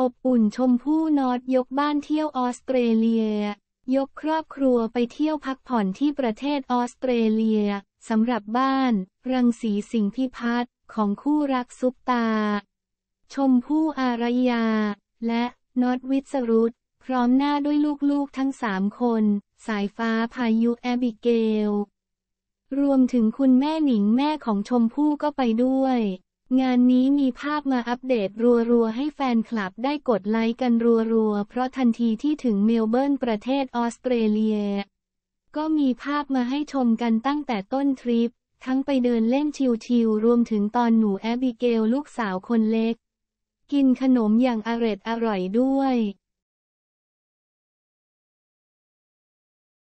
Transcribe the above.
อบอุ่นชมพู่นอตยกบ้านเที่ยวออสเตรเลีย ยกครอบครัวไปเที่ยวพักผ่อนที่ประเทศออสเตรเลียสำหรับบ้าน รังสีสิงพิพัฒน์ของคู่รักซุปตา ชมพู่อารยา และนอตวิสรุตพร้อมหน้าด้วยลูกๆทั้งสามคน สายฟ้าพายุแอบิเกล รวมถึงคุณแม่หนิงแม่ของชมพู่ก็ไปด้วยงานนี้มีภาพมาอัปเดตรัวๆ ให้แฟนคลับได้กดไลค์กันรัวๆ เพราะทันทีที่ถึงเมลเบิร์นประเทศออสเตรเลีย ก็มีภาพมาให้ชมกันตั้งแต่ต้นทริป ทั้งไปเดินเล่นชิลๆรวมถึงตอนหนูแอบิเกลลูกสาวคนเล็ก กินขนมอย่างอร็ดอร่อยด้วย